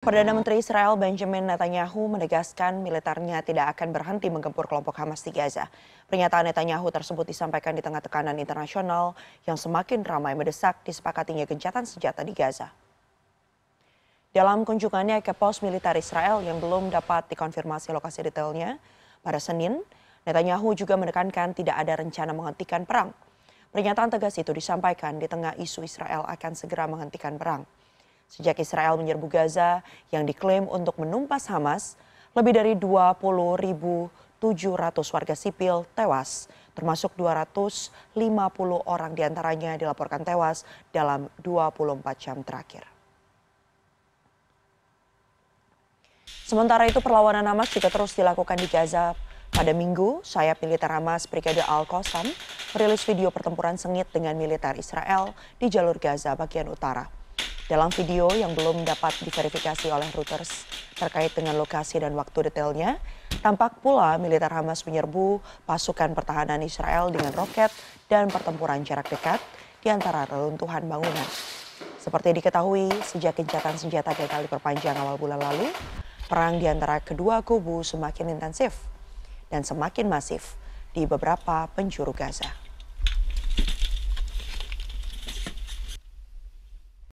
Perdana Menteri Israel Benjamin Netanyahu menegaskan militernya tidak akan berhenti menggempur kelompok Hamas di Gaza. Pernyataan Netanyahu tersebut disampaikan di tengah tekanan internasional yang semakin ramai mendesak disepakatinya gencatan senjata di Gaza. Dalam kunjungannya ke pos militer Israel yang belum dapat dikonfirmasi lokasi detailnya, pada Senin, Netanyahu juga menekankan tidak ada rencana menghentikan perang. Pernyataan tegas itu disampaikan di tengah isu Israel akan segera menghentikan perang. Sejak Israel menyerbu Gaza yang diklaim untuk menumpas Hamas, lebih dari 20.700 warga sipil tewas, termasuk 250 orang diantaranya dilaporkan tewas dalam 24 jam terakhir. Sementara itu perlawanan Hamas juga terus dilakukan di Gaza pada minggu, sayap militer Hamas Brigade Al-Qassam merilis video pertempuran sengit dengan militer Israel di jalur Gaza bagian utara. Dalam video yang belum dapat diverifikasi oleh Reuters terkait dengan lokasi dan waktu detailnya, tampak pula militer Hamas menyerbu pasukan pertahanan Israel dengan roket dan pertempuran jarak dekat di antara reruntuhan bangunan. Seperti diketahui, sejak gencatan senjata gagal diperpanjang awal bulan lalu, perang di antara kedua kubu semakin intensif dan semakin masif di beberapa penjuru Gaza.